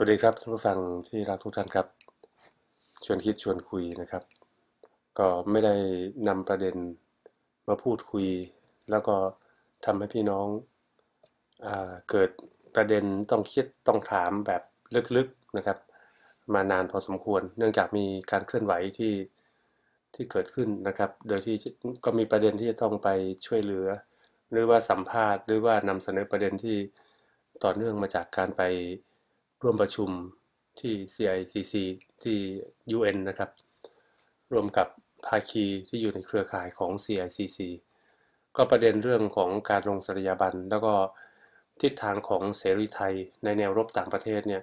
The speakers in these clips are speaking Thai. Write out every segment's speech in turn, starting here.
สวัสดีครับท่านผู้ฟังที่รักทุกท่านครับชวนคิดชวนคุยนะครับ ก็ไม่ได้นำประเด็นมาพูดคุย แล้วก็ทำให้พี่น้องอเกิดประเด็นต้องคิดต้องถามแบบลึกๆนะครับ มานานพอสมควรเนื่องจากมีการเคลื่อนไหวที่ที่เกิดขึ้นนะครับ โดยที่ก็มีประเด็นที่จะต้องไปช่วยเหลือ หรือว่าสัมภาษณ์ หรือว่านำเสนอประเด็นที่ต่อเนื่องมาจากการไปร่วมประชุมที่ CICC ที่ UN นะครับ รวมกับภาคีที่อยู่ในเครือข่ายของ CICC ก็ประเด็นเรื่องของการลงสรยาบัน แล้วก็ทิศทางของเสรีไทยในแนวรบต่างประเทศเนี่ย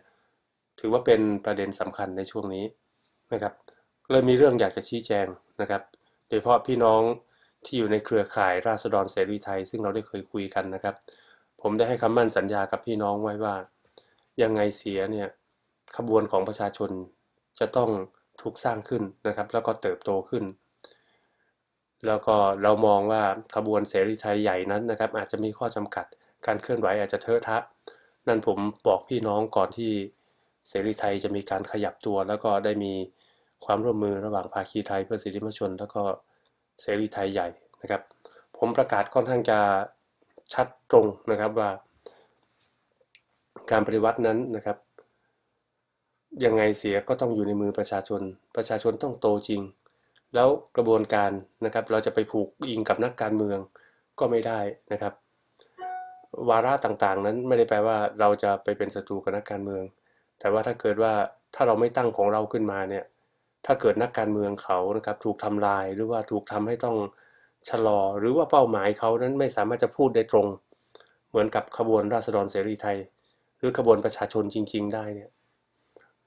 ถือว่าเป็นประเด็นสำคัญในช่วงนี้นะครับ เลยมีเรื่องอยากจะชี้แจงนะครับ โดยเฉพาะพี่น้องที่อยู่ในเครือข่ายราษฎรเสรีไทย ซึ่งเราได้เคยคุยกันนะครับ ผมได้ให้คำมั่นสัญญากับพี่น้องไว้ว่ายังไงเสียเนี่ยขบวนของประชาชนจะต้องถูกสร้างขึ้นนะครับ แล้วก็เติบโตขึ้น แล้วก็เรามองว่า ขบวนเสรีไทยใหญ่นั้นนะครับ อาจจะมีข้อจำกัดการเคลื่อนไหวอาจจะเทอะทะ นั่นผมบอกพี่น้องก่อนที่เสรีไทยจะมีการขยับตัว แล้วก็ได้มีความร่วมมือระหว่างภาคีไทยเพื่อสิทธิมนชน แล้วก็เสรีไทยใหญ่นะครับ ผมประกาศค่อนข้างจะชัดตรงนะครับว่าการปฏิวัตินั้นนะครับยังไงเสียก็ต้องอยู่ในมือประชาชน ประชาชนต้องโตจริง แล้วกระบวนการนะครับ เราจะไปผูกอิงกับนักการเมืองก็ไม่ได้นะครับ วาระต่างๆ นั้นไม่ได้แปลว่าเราจะไปเป็นศัตรูกับนักการเมือง แต่ว่าถ้าเกิดว่าถ้าเราไม่ตั้งของเราขึ้นมาเนี่ยถ้าเกิดนักการเมืองเขานะครับถูกทำลายหรือว่าถูกทำให้ต้องชะลอหรือว่าเป้าหมายเขานั้นไม่สามารถจะพูดได้ตรงเหมือนกับขบวนราษฎรเสรีไทยรือขบวน ประชาชนจริง ๆ ได้เนี่ย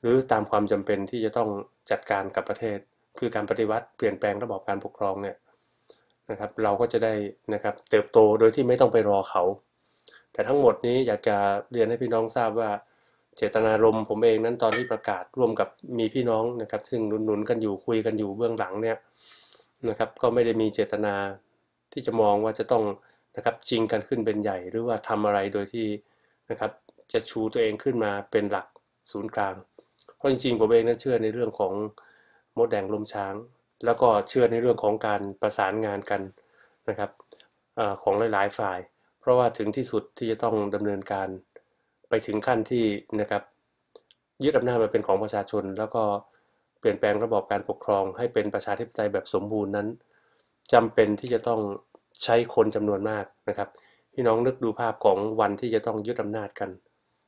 หรือตามความ จำเป็นที่จะต้องจัดการกับประเทศ คือการปฏิวัติ เปลี่ยนแปลงระบอบการปกครองเนี่ยนะครับ เราก็จะได้นะครับเติบโตโดยที่ไม่ต้องไปรอเขา แต่ทั้งหมดนี้อยากจะเรียนให้พี่น้องทราบว่าเจตนารมณ์ผมเองนั้นตอนที่ประกาศร่วมกับมีพี่น้องนะครับ ซึ่งหนุนๆกันอยู่คุยกันอยู่เบื้องหลังเนี่ยนะครับก็ไม่ได้มีเจตนาที่จะมองว่าจะต้องนะครับจริงกันขึ้นเป็นใหญ่ หรือว่าทำอะไรโดยที่นะครับจะชูตัวเองขึ้นมาเป็นหลักศูนย์กลาง เพราะจริงๆผมเองนั้นเชื่อในเรื่องของมดแดงลมช้าง แล้วก็เชื่อในเรื่องของการประสานงานกันนะครับอของหลาย ๆฝ่าย เพราะว่าถึงที่สุดที่จะต้องดำเนินการไปถึงขั้นที่นะครับยึดอำนาจมาเป็นของประชาชน แล้วก็เปลี่ยนแปลงระบอบการปกครอง ให้เป็นประชาธิปไตยแบบสมบูรณ์นั้น จำเป็นที่จะต้องใช้คนจำนวนมากนะครับพี่น้องนึกดูภาพของวันที่จะต้องยึดอานาจกัน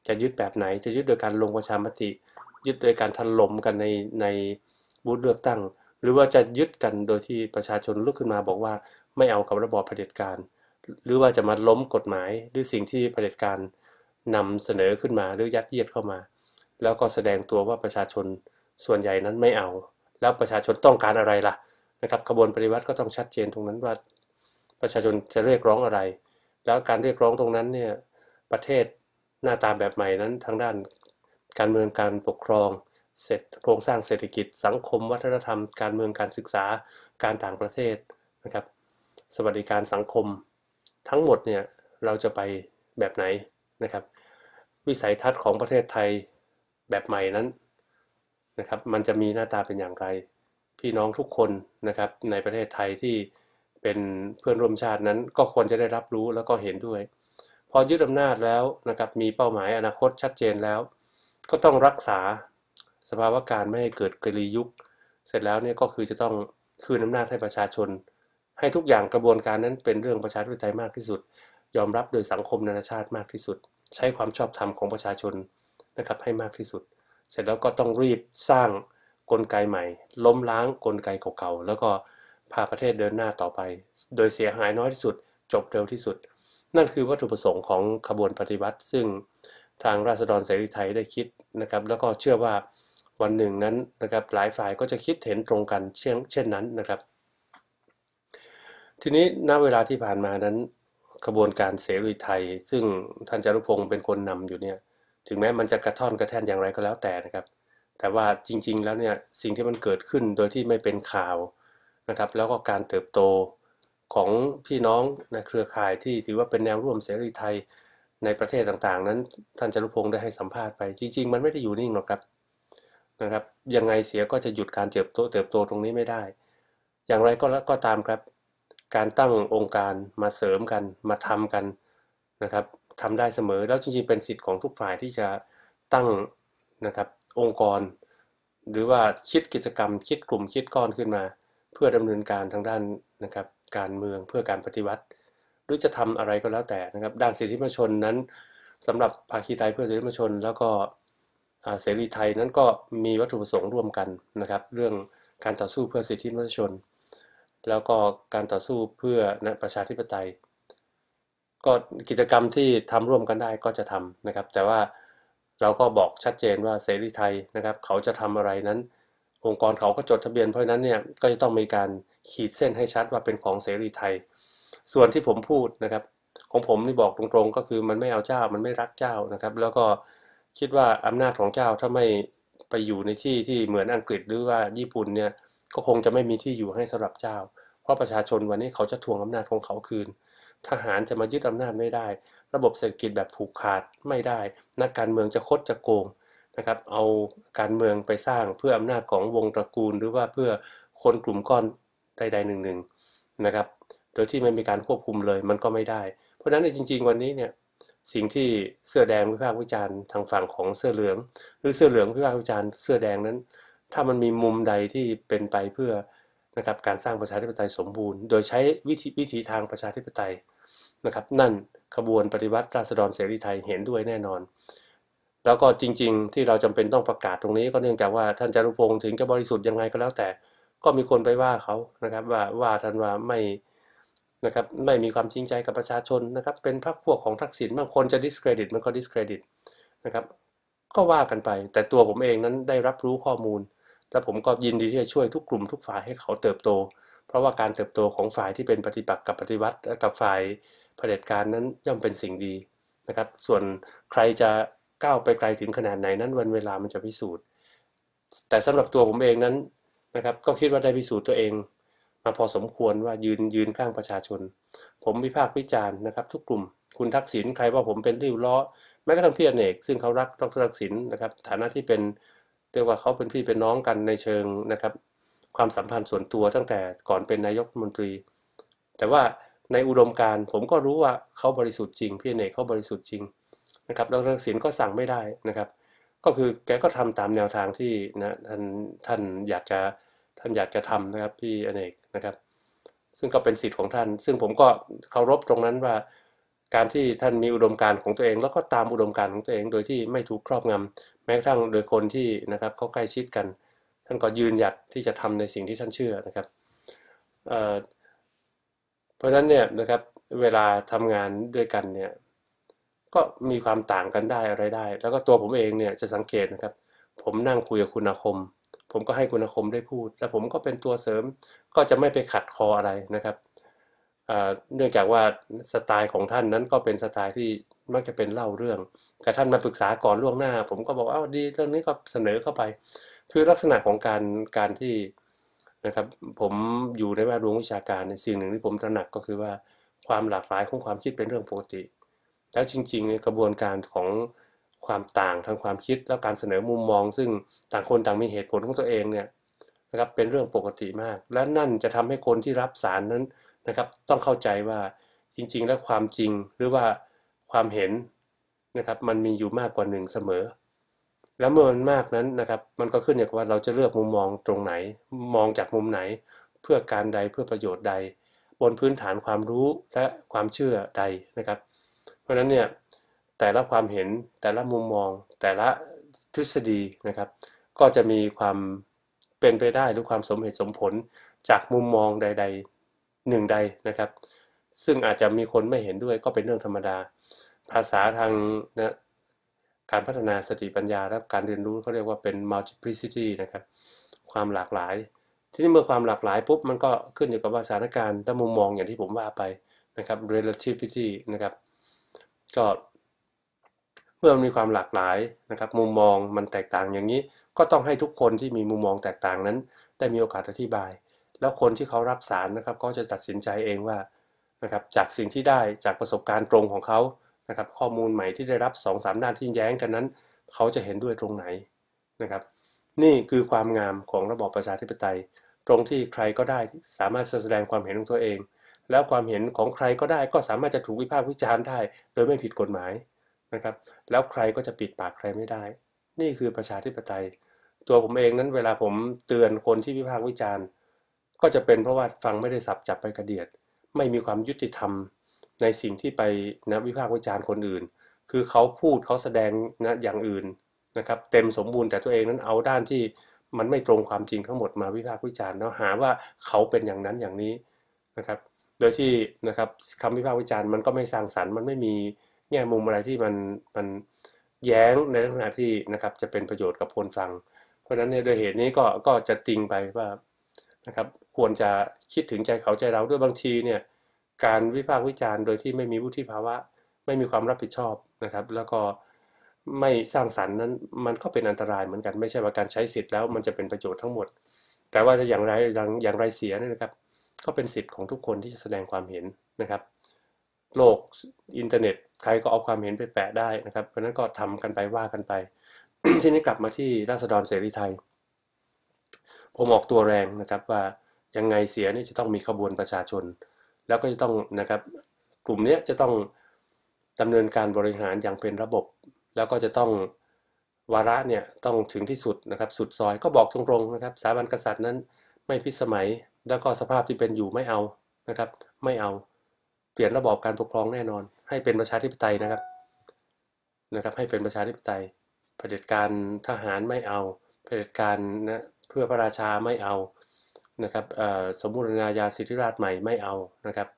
จะยึดแบบไหนจะยึดโดยการลงประชามติ ยึดโดยการถล่มกันในในบูธเลือกตั้ง หรือว่าจะยึดกันโดยที่ประชาชนลุกขึ้นมาบอกว่าไม่เอากับระบอบเผด็จการ หรือว่าจะมาล้มกฎหมายหรือสิ่งที่เผด็จการนำเสนอขึ้นมาหรือยัดเยียดเข้ามา แล้วก็แสดงตัวว่าประชาชนส่วนใหญ่นั้นไม่เอา แล้วประชาชนต้องการอะไรล่ะนะครับขบวนปฏิวัติก็ต้องชัดเจนตรงนั้นว่าประชาชนจะเรียกร้องอะไร แล้วการเรียกร้องตรงนั้นเนี่ยประเทศหน้าตาแบบใหม่นั้นทางด้านการเมืองการปกครองเสร็จโครงสร้างเศรษฐกิจสังคมวัฒนธรรมการเมืองการศึกษาการต่างประเทศนะครับสวัสดิการสังคมทั้งหมดเนี่ย เราจะไปแบบไหนนะครับวิสัยทัศน์ของประเทศไทยแบบใหม่นั้นนะครับมันจะมีหน้าตาเป็นอย่างไร พี่น้องทุกคนนะครับในประเทศไทยที่เป็นเพื่อนร่วมชาตินั้นก็ควรจะได้รับรู้แล้วก็เห็นด้วยพอยึดอำนาจแล้วนะครับมีเป้าหมายอนาคตชัดเจนแล้ว ก็ต้องรักษาสภาวะการไม่ให้เกิดกรียุคเสร็จแล้วเนี่ยก็คือจะต้องคืนอำนาจให้ประชาชน ให้ทุกอย่างกระบวนการนั้นเป็นเรื่องประชาธิปไตยมากที่สุด ยอมรับโดยสังคมนานาชาติมากที่สุด ใช้ความชอบธรรมของประชาชนนะครับให้มากที่สุด เสร็จแล้วก็ต้องรีบสร้างกลไกใหม่ ล้มล้างกลไกเก่าๆแล้วก็พาประเทศเดินหน้าต่อไป โดยเสียหายน้อยที่สุด จบเร็วที่สุดนั่นคือวัตถุประสงค์ของ ขบวนปฏิวัติ ซึ่งทางราษฎรเสรีไทยได้คิดนะครับ แล้วก็เชื่อว่าวันหนึ่งนั้นนะครับหลายฝ่ายก็จะคิดเห็นตรงกันเช่นเช่นนั้นนะครับ ทีนี้ณเวลาที่ผ่านมานั้นขบวนการเสรีไทยซึ่งท่านจารุพงศ์เป็นคนนำอยู่เนี่ยถึงแม้มันจะกระท่อนกระแท่นอย่างไรก็แล้วแต่นะครับ แต่ว่าจริงๆ แล้วเนี่ยสิ่งที่มันเกิดขึ้นโดยที่ไม่เป็นข่าวนะครับ แล้วก็การเติบโตของพี่น้องในเครือข่ายที่ถือว่าเป็นแนวร่วมเสรีไทยในประเทศต่างๆ นั้น ท่านจารุพงศ์ได้ให้สัมภาษณ์ไปจริงๆมันไม่ได้อยู่นิ่งหรอกครับนะครับยังไงเสียก็จะหยุดการเติบโตเติบโตตรงนี้ไม่ได้ อย่างไรก็แล้วก็ตามครับการตั้งองค์การมาเสริมกันมาทำกันนะครับทำได้เสมอ แล้วจริงๆ เป็นสิทธิ์ของทุกฝ่ายที่จะตั้งนะครับองค์กร หรือว่าคิดกิจกรรมคิดกลุ่มคิดก้อนขึ้นมา เพื่อดำเนินการทางด้านนะครับการเมืองเพื่อการปฏิวัติ หรือจะทำอะไรก็แล้วแต่นะครับ ด้านสิทธิมนชนนั้น สำหรับภาคีไทยเพื่อสิทธิมนชน แล้วก็เสรีไทยนั้นก็มีวัตถุประสงค์ร่วมกันนะครับ เรื่องการต่อสู้เพื่อสิทธิมนชน แล้วก็การต่อสู้เพื่อประชาธิปไตย ก็กิจกรรมที่ทำร่วมกันได้ก็จะทำนะครับ แต่ว่าเราก็บอกชัดเจนว่าเสรีไทยนะครับ เขาจะทำอะไรนั้นองค์กรเขาก็จดทะเบียนเพราะนั้นเนี่ยก็จะต้องมีการขีดเส้นให้ชัดว่าเป็นของเสรีไทย ส่วนที่ผมพูดนะครับ ของผมนี่บอกตรงๆ ก็คือมันไม่เอาเจ้ามันไม่รักเจ้านะครับแล้วก็คิดว่าอำนาจของเจ้าถ้าไม่ไปอยู่ในที่ที่เหมือนอังกฤษหรือว่าญี่ปุ่นเนี่ยก็คงจะไม่มีที่อยู่ให้สำหรับเจ้า เพราะประชาชนวันนี้เขาจะทวงอำนาจของเขาคืน ทหารจะมายึดอำนาจไม่ได้ ระบบเศรษฐกิจแบบผูกขาดไม่ได้ นักการเมืองจะคดจะโกงนะครับเอาการเมืองไปสร้างเพื่ออำนาจของวงตระกูล หรือว่าเพื่อคนกลุ่มก้อนใดๆหนึ่งๆนะครับโดยที่ไม่มีการควบคุมเลยมันก็ไม่ได้ เพราะฉะนั้นจริง ๆวันนี้เนี่ยสิ่งที่เสื้อแดงวิพากษ์วิจารณ์ทางฝั่งของเสื้อเหลือง หรือเสื้อเหลืองวิพากษ์วิจารณ์เสื้อแดงนั้น ถ้ามันมีมุมใดที่เป็นไปเพื่อนะครับการสร้างประชาธิปไตยสมบูรณ์ โดยใช้วิธีวิธีทางประชาธิปไตยนะครับนั่นขบวนปฏิวัติราษฎรเสรีไทยเห็นด้วยแน่นอนแล้วก็จริงๆที่เราจำเป็นต้องประกาศตรงนี้ก็เนื่องจากว่าท่านจารุพงศ์ถึงจะบริสุทธิ์ยังไงก็แล้วแต่ ก็มีคนไปว่าเขานะครับ ว่าว่าท่านว่าไม่นะครับไม่มีความจริงใจกับประชาชนนะครับ เป็นพรรคพวกของทักษิณบางคนจะดิสเครดิตมันก็ดิสเครดิตนะครับ ก็ว่ากันไปแต่ตัวผมเองนั้นได้รับรู้ข้อมูล และผมก็ยินดีที่จะช่วยทุกกลุ่มทุกฝ่ายให้เขาเติบโต เพราะว่าการเติบโตของฝ่ายที่เป็นปฏิบัติกับปฏิวัติกับฝ่ายเผด็จการนั้นย่อมเป็นสิ่งดีนะครับส่วนใครจะก้าวไปไกลถึงขนาดไหนนั้นวันเวลามันจะพิสูจน์ แต่สำหรับตัวผมเองนั้นนะครับก็คิดว่าได้พิสูจน์ตัวเอง มาพอสมควรว่ายืนยืนข้างประชาชน ผมวิพากษ์วิจารณ์นะครับ ทุกกลุ่มคุณทักษิณใครว่าผมเป็นริ้วล้อแม้กระทั่งพี่อเนก ซึ่งเขารักดรทักษิณนะครับฐานะที่เป็นเรียกว่าเขาเป็นพี่เป็นน้องกันในเชิงนะครับความสัมพันธ์ส่วนตัวตั้งแต่ก่อนเป็นนายกมนตรี แต่ว่าในอุดมการผมก็รู้ว่าเขาบริสุทธิ์จริงพี่เนกเขาบริสุทธิ์จริงนะครับแล้วทางศีลก็สั่งไม่ได้นะครับ ก็คือแกก็ทำตามแนวทางที่นะท่านท่านอยากจะท่านอยากจะทำนะครับพี่อเนกนะครับซึ่งก็เป็นสิทธิ์ของท่าน ซึ่งผมก็เคารพตรงนั้นว่า การที่ท่านมีอุดมการณ์ของตัวเอง แล้วก็ตามอุดมการณ์ของตัวเอง โดยที่ไม่ถูกครอบงำ แม้กระทั่งโดยคนที่นะครับเขาใกล้ชิดกัน ท่านก็ยืนหยัดที่จะทำในสิ่งที่ท่านเชื่อนะครับเพราะฉะนั้นเนี่ยนะครับเวลาทำงานด้วยกันเนี่ยก็มีความต่างกันได้อะไรได้ แล้วก็ตัวผมเองเนี่ยจะสังเกตนะครับ ผมนั่งคุยกับคุณอาคม ผมก็ให้คุณอาคมได้พูด แล้วผมก็เป็นตัวเสริมก็จะไม่ไปขัดคออะไรนะครับ เนื่องจากว่าสไตล์ของท่านนั้นก็เป็นสไตล์ที่มักจะเป็นเล่าเรื่องแต่ท่านมาปรึกษาก่อนล่วงหน้า ผมก็บอกอ้าวดีเรื่องนี้ก็เสนอเข้าไป คือลักษณะของการการที่นะครับผมอยู่ในแวดวงวิชาการสิ่งหนึ่งที่ผมตระหนักก็คือว่าความหลากหลายของความคิดเป็นเรื่องปกติแล้วจริง ๆ ในกระบวนการของความต่างทางความคิดและการเสนอมุมมอง ซึ่งต่างคนต่างมีเหตุผลของตัวเองเนี่ย นะครับเป็นเรื่องปกติมากและนั่นจะทำให้คนที่รับสารนั้นนะครับ ต้องเข้าใจว่าจริง ๆ แล้วความจริงหรือว่าความเห็นนะครับ มันมีอยู่มากกว่าหนึ่งเสมอ แล้วเมื่อมันมากนั้นนะครับ มันก็ขึ้นอยู่กับว่าเราจะเลือกมุมมอง ตรงไหนมองจากมุมไหน เพื่อการใดเพื่อประโยชน์ใด บนพื้นฐานความรู้และความเชื่อใดนะครับราะฉะนั้นเนี่ยแต่ละความเห็นแต่ละมุมมอง แต่ละทฤษฎีนะครับ ก็จะมีความเป็นไปได้หรือความสมเหตุสมผลจากมุมมองใด ๆหนึ่งใดนะครับ ซึ่งอาจจะมีคนไม่เห็นด้วยก็เป็นเรื่องธรรมดา ภาษาทางนะการพัฒนาสติปัญญาและการเรียนรู้เขาเรียกว่าเป็น multiplicity นะครับ ความหลากหลาย ทีนี้เมื่อความหลากหลายปุ๊บ มันก็ขึ้นอยู่กับว่าสถานการณ์และมุมมองอย่างที่ผมว่าไปนะครับ relativity นะครับก็เมื่อมีความหลากหลายนะครับมุมมองมันแตกต่างอย่างนี้ ก็ต้องให้ทุกคนที่มีมุมมองแตกต่างนั้น ได้มีโอกาสอธิบาย แล้วคนที่เขารับสารนะครับก็จะตัดสินใจเองว่านะครับจากสิ่งที่ได้จากประสบการณ์ตรงของเขานะครับข้อมูลใหม่ที่ได้รับ2อสามด้านที่แย้งกันนั้นเขาจะเห็นด้วยตรงไหนนะครับนี่คือความงามของระบอบประชาธิปไตย ตรงที่ใครก็ได้สามารถแสดงความเห็นของตัวเองแล้วความเห็นของใครก็ได้ก็สามารถจะถูกวิพากษ์วิจารณ์ได้โดยไม่ผิดกฎหมายนะครับ แล้วใครก็จะปิดปากใครไม่ได้ นี่คือประชาธิปไตย ตัวผมเองนั้นเวลาผมเตือนคนที่วิพากษ์วิจารณ์ก็จะเป็นเพราะว่าฟังไม่ได้สับจับไปกระเดียดไม่มีความยุติธรรมในสิ่งที่ไปนะวิพากษ์วิจารณ์คนอื่น คือเขาพูดเขาแสดงนะอย่างอื่นนะครับ เต็มสมบูรณ์แต่ตัวเองนั้นเอาด้านที่มันไม่ตรงความจริงทั้งหมดมาวิพากษ์วิจารณ์แล้วหาว่าเขาเป็นอย่างนั้นอย่างนี้นะครับโดยที่นะครับคำวิพากษ์วิจารณ์มันก็ไม่สร้างสรรค์มันไม่มีแง่มุมอะไรที่มันมันแย้งในลักษณะที่นะครับจะเป็นประโยชน์กับคนฟัง เพราะฉะนั้นเนี่ยโดยเหตุนี้ก็ก็จะติงไปว่านะครับควรจะคิดถึงใจเขาใจเราด้วยบางทีเนี่ยการวิพากษ์วิจารณ์โดยที่ไม่มีวุฒิภาวะ ไม่มีความรับผิดชอบนะครับ แล้วก็ไม่สร้างสรรค์นั้นมันก็เป็นอันตรายเหมือนกันไม่ใช่ว่าการใช้สิทธิ์แล้ว มันจะเป็นประโยชน์ทั้งหมด แต่ว่าจะอย่างไรอย่างไรเสียนะครับก็เป็นสิทธิ์ของทุกคนที่จะแสดงความเห็นนะครับ โลกอินเทอร์เน็ตใครก็เอาความเห็นไปแปะได้นะครับเพราะนั้นก็ทำกันไปว่ากันไปทีนี้กลับมาที่ราษฎรเสรีไทยผมออกตัวแรงนะครับว่ายังไงเสียนี่จะต้องมีขบวนประชาชน แล้วก็จะต้องนะครับกลุ่มนี้จะต้องดำเนินการบริหารอย่างเป็นระบบ แล้วก็จะต้องวาระเนี่ยต้องถึงที่สุดนะครับสุดซอย ก็บอกตรงๆนะครับสถาบันกษัตริย์นั้นไม่พิสมัยแล้วก็สภาพที่เป็นอยู่ไม่เอานะครับไม่เอา เปลี่ยนระบอบการปกครองแน่นอน ให้เป็นประชาธิปไตยนะครับนะครับให้เป็นประชาธิปไตยเผด็จการทหารไม่เอาเผด็จการนะเพื่อพระราชาไม่เอานะครับสมบูรณาญาสิทธิราชใหม่ไม่เอานะครับ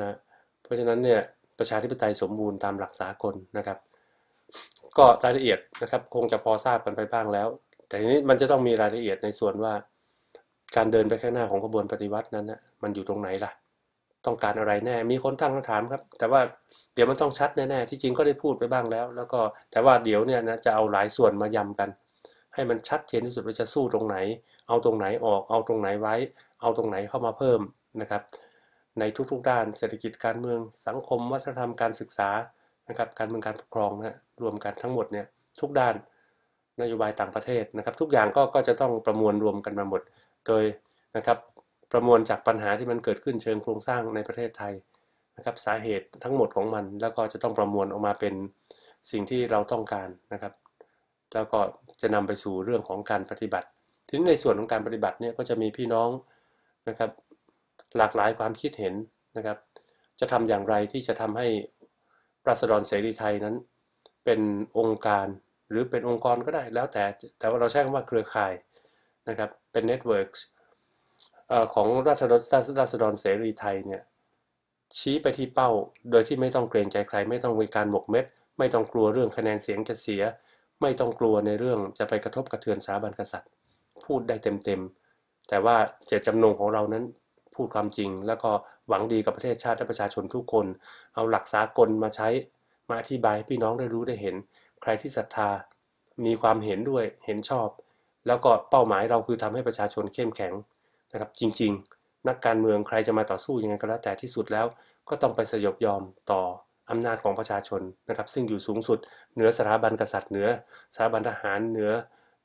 นะเพราะฉะนั้นเนี่ยประชาธิปไตยสมบูรณ์ตามหลักสากลนะครับ ก็รายละเอียดนะครับคงจะพอทราบกันไปบ้างแล้ว แต่ทีนี้มันจะต้องมีรายละเอียดในส่วนว่าการเดินไปข้างหน้าของกระบวนปฏิวัตินั้นนะมันอยู่ตรงไหนล่ะ ต้องการอะไรแน่ มีคนตั้งคำถามครับ แต่ว่าเดี๋ยวมันต้องชัดแน่ๆที่จริงก็ได้พูดไปบ้างแล้ว แล้วก็ แต่ว่าเดี๋ยวเนี่ยนะ จะเอาหลายส่วนมายำกัน ให้มันชัดเจนที่สุดว่าจะสู้ตรงไหน เอาตรงไหนออก เอาตรงไหนไว้ เอาตรงไหนเข้ามาเพิ่มนะครับ ในทุกๆ ด้าน เศรษฐกิจการเมือง สังคมวัฒนธรรมการศึกษา นะครับ การเมืองการปกครองนะรวมกันทั้งหมดเนี่ย ทุกด้านนโยบายต่างประเทศนะครับ ทุกอย่างก็ก็จะต้องประมวลรวมกันมาหมดโดยนะครับประมวลจากปัญหาที่มันเกิดขึ้นเชิงโครงสร้างในประเทศไทยนะครับสาเหตุทั้งหมดของมัน แล้วก็จะต้องประมวลออกมาเป็นสิ่งที่เราต้องการนะครับแล้วก็จะนำไปสู่เรื่องของการปฏิบัติทีนี้ในส่วนของการปฏิบัติเนี่ยก็จะมีพี่น้องนะครับหลากหลายความคิดเห็นนะครับจะทำอย่างไรที่จะทำให้ราษฎรเสรีไทยนั้น เป็นองค์การหรือเป็นองค์กรก็ได้ แล้วแต่แต่ว่าเราใช้คำว่าเครือข่ายนะครับ เป็นเน็ตเวิร์กของ รารัรราษฎรเสรีไทยเนี่ยชี้ไปที่เป้าโดยที่ไม่ต้องเกรงใจใคร ไม่ต้องมีการหมกเม็ด ไม่ต้องกลัวเรื่องคะแนนเสียงจะเสีย ไม่ต้องกลัวในเรื่องจะไปกระทบกระเทือนสถาบันกษัตริย์ พูดได้เต็มๆแต่ว่าเจตจำนงของเรานั้นพูดความจริงแล้วก็หวังดีกับประเทศชาติและประชาชนทุกคน เอาหลักสากลมาใช้มาอธิบายให้พี่น้องได้รู้ได้เห็น ใครที่ศรัทธา มีความเห็นด้วยเห็นชอบแล้วก็เป้าหมายเราคือทำให้ประชาชนเข้มแข็งนะครับ จริง ๆ นักการเมืองใครจะมาต่อสู้ยังไงก็แล้วแต่ที่สุดแล้วก็ต้องไปสยบยอมต่ออำนาจของประชาชนนะครับ ซึ่งอยู่สูงสุดเหนือสถาบันกษัตริย์เหนือสถาบันทหารเหนือ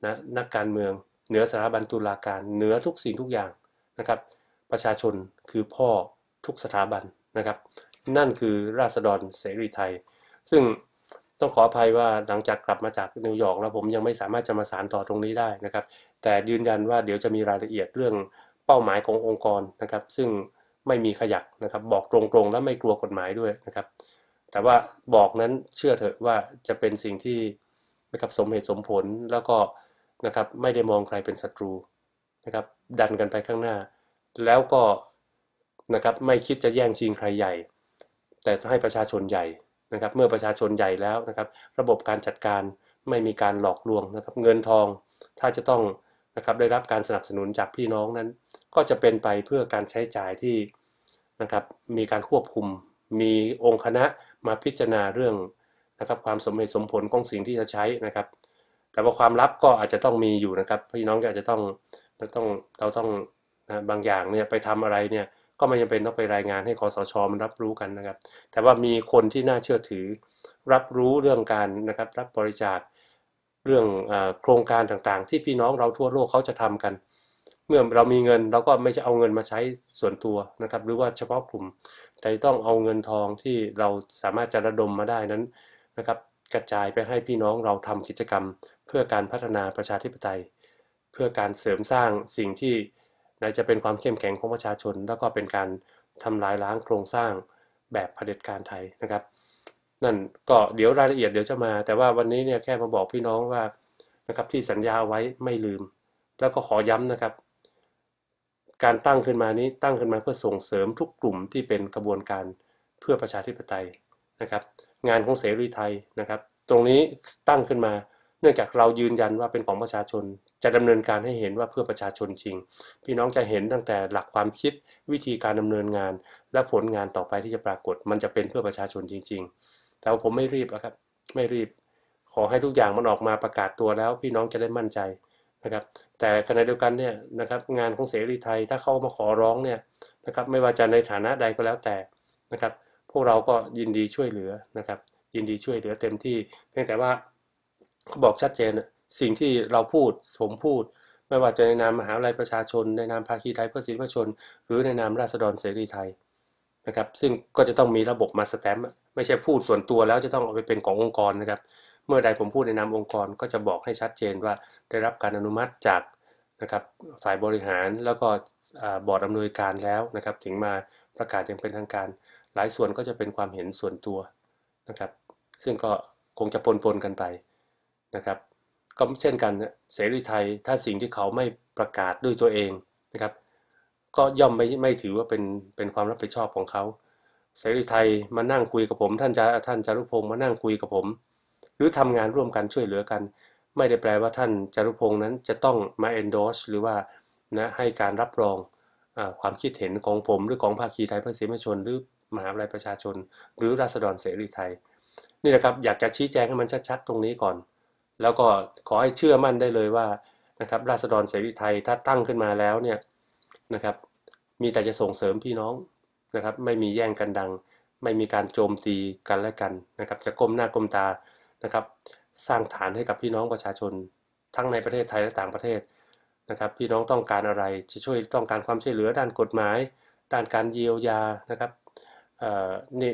นะนักการเมืองเหนือสถาบันตุลาการเหนือทุกสิ่งทุกอย่างนะครับ ประชาชนคือพ่อทุกสถาบันนะครับ นั่นคือราษฎรเสรีไทย ซึ่งต้องขออภัยว่าหลังจากกลับมาจากนิวยอร์กแล้วผมยังไม่สามารถจะมาสารต่อตรงนี้ได้นะครับแต่ยืนยันว่าเดี๋ยวจะมีรายละเอียดเรื่องเป้าหมายขององค์กรนะครับซึ่งไม่มีขยักนะครับบอกตรงๆและไม่กลัวกฎหมายด้วยนะครับแต่ว่าบอกนั้นเชื่อเถอะว่าจะเป็นสิ่งที่นะครับสมเหตุสมผลแล้วก็นะครับไม่ได้มองใครเป็นศัตรูนะครับดันกันไปข้างหน้า แล้วก็นะครับไม่คิดจะแย่งชิงใครใหญ่ แต่ให้ประชาชนใหญ่นะครับเมื่อประชาชนใหญ่แล้วนะครับ ระบบการจัดการไม่มีการหลอกลวงนะครับ เงินทอง ถ้าจะต้องนะครับได้รับการสนับสนุนจากพี่น้องนั้น ก็จะเป็นไปเพื่อการใช้จ่ายที่นะครับมีการควบคุม มีองค์คณะมาพิจารณาเรื่องนะครับ ความสมเหตุสมผลของสิ่งที่จะใช้นะครับ แต่ว่าความลับก็อาจจะต้องมีอยู่นะครับ พี่น้องก็อาจจะต้องต้องเราต้องนะบางอย่างเนี่ยไปทำอะไรเนี่ยก็ไม่จำเป็นต้องไปรายงานให้คอสชมันรับรู้กันนะครับ แต่ว่ามีคนที่น่าเชื่อถือรับรู้เรื่องการนะครับ รับบริจาคเรื่องโครงการต่างๆ ที่พี่น้องเราทั่วโลกเขาจะทำกัน เมื่อเรามีเงินเราก็ไม่จะเอาเงินมาใช้ส่วนตัวนะครับ หรือว่าเฉพาะกลุ่มแต่ต้องเอาเงินทองที่เราสามารถจะระดมมาได้นั้นนะครับกระจายไปให้พี่น้องเราทำกิจกรรม เพื่อการพัฒนาประชาธิปไตย เพื่อการเสริมสร้างสิ่งที่หนจะเป็นความเข้มแข็งของประชาชนแล้วก็เป็นการทำลายล้างโครงสร้างแบบเผด็จการไทยนะครับ นั่นก็เดี๋ยวรายละเอียดเดี๋ยวจะมาแต่ว่าวันนี้เนี่ยแค่มาบอกพี่น้องว่านะครับที่สัญญาไว้ไม่ลืม แล้วก็ขอย้ำนะครับ การตั้งขึ้นมานี้ตั้งขึ้นมาเพื่อส่งเสริมทุกกลุ่มที่เป็นกระบวนการเพื่อประชาธิปไตยนะครับ งานของเสรีไทยนะครับ ตรงนี้ตั้งขึ้นมาเนื่องจากเรายืนยันว่าเป็นของประชาชนจะดำเนินการให้เห็นว่าเพื่อประชาชนจริง พี่น้องจะเห็นตั้งแต่หลักความคิดวิธีการดำเนินงานและผลงานต่อไปที่จะปรากฏ มันจะเป็นเพื่อประชาชนจริง ๆ แต่ว่าผมไม่รีบแล้วครับไม่รีบ ขอให้ทุกอย่างมันออกมาประกาศตัวแล้ว พี่น้องจะได้มั่นใจนะครับแต่ขณะเดียวกันเนี่ยนะครับงานของเสรีไทยถ้าเขามาขอร้องเนี่ยนะครับไม่ว่าจะในฐานะใดก็แล้วแต่นะครับพวกเราก็ยินดีช่วยเหลือนะครับยินดีช่วยเหลือเต็มที่เพียงแต่ว่าบอกชัดเจนสิ่งที่เราพูดผมพูด ไม่ว่าจะในนามมหาวิทยาลัยประชาชน ในนามภาคีไทยเพื่อสิทธิประชาชน หรือในนามราษฎรเสรีไทยนะครับซึ่งก็จะต้องมีระบบมาสแตมป์ไม่ใช่พูดส่วนตัวแล้วจะต้องเอาไปเป็นขององค์กรนะครับเมื่อใดผมพูดในนามองค์กรก็จะบอกให้ชัดเจนว่าได้รับการอนุมัติจากนะครับฝ่ายบริหารแล้วก็บอร์ดอำนวยการแล้วนะครับถึงมาประกาศอย่างเป็นทางการ หลายส่วนก็จะเป็นความเห็นส่วนตัวนะครับซึ่งก็คงจะปนปนกันไปนะครับก็เช่นกันเสรีไทยถ้าสิ่งที่เขาไม่ประกาศด้วยตัวเองนะครับก็ย่อมไม่ไม่ถือว่าเป็นเป็นความรับผิดชอบของเขา เสรีไทยมานั่งคุยกับผม ท่านจะท่านจารุพงศ์มานั่งคุยกับผม หรือทำงานร่วมกันช่วยเหลือกัน ไม่ได้แปลว่าท่านจารุพงศ์นั้นจะต้องมา endorse หรือว่านะให้การรับรองอความคิดเห็นของผมหรือของภาคีไทยเพื่เสียมชนหรือมหาวิทยาลัยประชาชน หรือราษฎรเสรีไทยนี่นะครับอยากจะชี้แจงให้มันชัดๆตรงนี้ก่อนแล้วก็ขอให้เชื่อมั่นได้เลยว่า นะครับราษฎรเสรีไทยถ้าตั้งขึ้นมาแล้วเนี่ยนะครับมีแต่จะส่งเสริมพี่น้องนะครับไม่มีแย่งกันดัง ไม่มีการโจมตีกันและกันนะครับจะก้มหน้าก้มตานะครับสร้างฐานให้กับพี่น้องประชาชนทั้งในประเทศไทยและต่างประเทศนะครับ พี่น้องต้องการอะไรจะช่วยต้องการความช่วยเหลือ ด้านกฎหมายด้านการเยียวยานะครับเนี่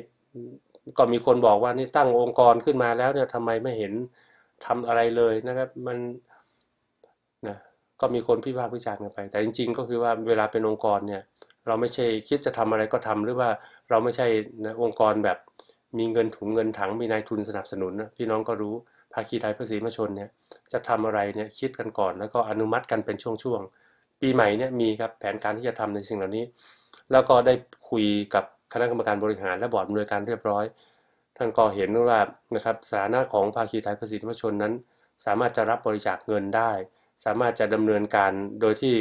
ก็มีคนบอกว่านี่ตั้งองค์กรขึ้นมาแล้วเนี่ยทำไมไม่เห็นทำอะไรเลยนะครับมันนะก็มีคนพิพากษาวิจารณ์กันไป แต่จริงๆ ก็คือว่าเวลาเป็นองค์กรเนี่ยเราไม่ใช่คิดจะทำอะไรก็ทำหรือว่าเราไม่ใช่นะองค์กรแบบมีเงินถุงเงินถัง มีนายทุนสนับสนุนนะพี่น้องก็รู้ภาคีไทยภาษีมชนเนี่ยจะทำอะไรเนี่ยคิดกันก่อนแล้วก็อนุมัติกันเป็นช่วงๆ ปีใหม่เนี่ยมีครับแผนการที่จะทำในสิ่งเหล่านี้ แล้วก็ได้คุยกับคณะกรรมการบริหารและบอร์ดหน่วยการเรียบร้อยท่านก็เห็นว่านะครับสาระของภาคีไทยภาษีธรรมชนนั้น สามารถจะรับบริจาคเงินได้ สามารถจะดำเนินการโดยที่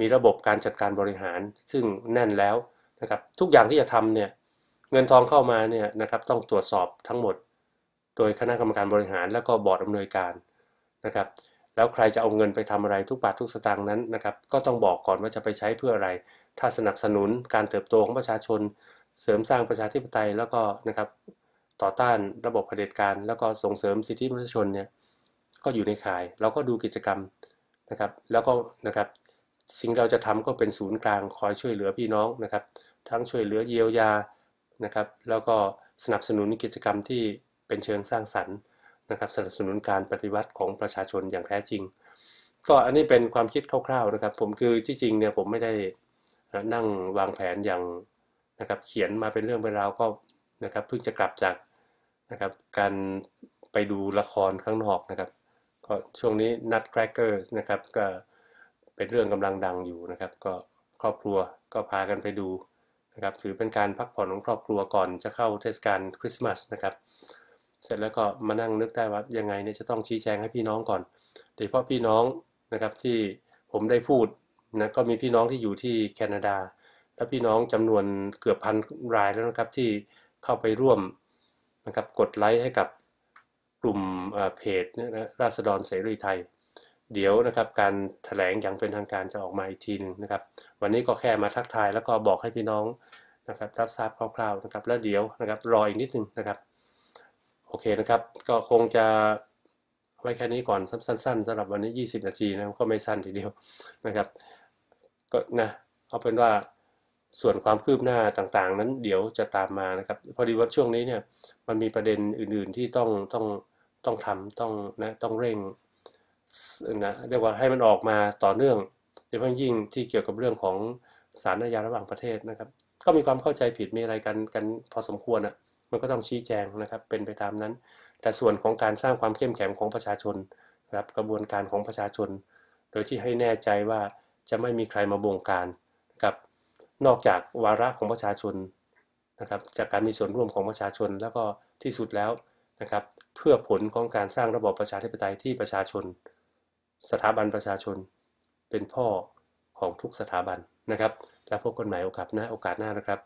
มีระบบการจัดการบริหาร ซึ่งแน่นแล้วนะครับ ทุกอย่างที่จะทำเนี่ยเงินทองเข้ามาเนี่ยนะครับต้องตรวจสอบทั้งหมด โดยคณะกรรมการบริหาร แล้วก็บอร์ดอำนวยการนะครับ แล้วใครจะเอาเงินไปทำอะไรทุกบาททุกสตางค์นั้นนะครับ ก็ต้องบอกก่อนว่าจะไปใช้เพื่ออะไร ถ้าสนับสนุนการเติบโตของประชาชน เสริมสร้างประชาธิปไตยแล้วก็นะครับต่อต้านระบบเผด็จการแล้วก็ส่งเสริมสิทธิมนุษยชนเนี่ยก็อยู่ในข่าย เราก็ดูกิจกรรมนะครับแล้วก็นะครับสิ่งเราจะทำก็เป็นศูนย์กลางคอยช่วยเหลือพี่น้องนะครับ ทั้งช่วยเหลือเยียวยานะครับแล้วก็สนับสนุนกิจกรรมที่เป็นเชิงสร้างสรรค์นะครับสนับสนุนการปฏิวัติของประชาชนอย่างแท้จริง ก็อันนี้เป็นความคิดคร่าวๆนะครับผมคือที่จริงเนี่ยผมไม่ได้นั่งวางแผนอย่างนะครับเขียนมาเป็นเรื่องเป็นราวก็นะครับเพิ่งจะกลับจากะครับการไปดูละครข้างนอกนะครับ ก็ช่วงนี้ Nutcrackers นะครับก็เป็นเรื่องกำลังดังอยู่นะครับ ก็ครอบครัวก็พากันไปดูนะครับถือเป็นการพักผ่อนของครอบครัวก่อนจะเข้าเทศกาลคริสต์มาสนะครับเสร็จแล้วก็มานั่งนึกได้ว่า ยังไงเนี่ยจะต้องชี้แจงให้พี่น้องก่อนโดยเฉพาะพี่น้องนะครับที่ผมได้พูดนะก็มีพี่น้องที่อยู่ที่แคนาดาและพี่น้องจำนวนเกือบพันรายแล้วนะครับที่เข้าไปร่วมนะครับกดไลค์ให้กับกลุ่มเพจนะราษฎรเสรีไทย เดี๋ยวนะครับการถแถลงอย่างเป็นทางการจะออกมาอีกทีหนึ่งนะครับ วันนี้ก็แค่มาทักทาย แล้วก็บอกให้พี่น้องนะครับรับทราบคร่าวๆนะครับ แล้วเดี๋ยวนะครับรออีกนิดนึงนะครับโอเคนะครับ ก็คงจะไว้แค่นี้ก่อน สั้นๆสำหรับวันนี้ 20นาทีนะก็ไม่สั้นทีเดียวนะครับก็นะเอาเป็นว่าส่วนความคืบหน้าต่างๆ นั้นเดี๋ยวจะตามมานะครับ พอดีว่าช่วงนี้เนี่ยมันมีประเด็นอื่นๆที่ต้อง ต้องต้องทำต้องนะต้องเร่งนะเรียกว่าให้มันออกมาต่อเนื่องโดยเฉพาะยิ่งที่เกี่ยวกับเรื่องของสารอาญาระหว่างประเทศนะครับ ก็มีความเข้าใจผิดมีอะไรกันกันพอสมควรอ่ะมันก็ต้องชี้แจงนะครับเป็นไปตามนั้น แต่ส่วนของการสร้างความเข้มแข็งของประชาชนครับกระบวนการของประชาชน โดยที่ให้แน่ใจว่าจะไม่มีใครมาบงการนอกจากวาระของประชาชนนะครับจากการมีส่วนร่วมของประชาชนแล้วก็ที่สุดแล้วนะครับ เพื่อผลของการสร้างระบอบประชาธิปไตยที่ประชาชน สถาบันประชาชน เป็นพ่อของทุกสถาบันนะครับ แล้วพบกันใหม่โอกาสหน้าโอกาสหน้านะครับ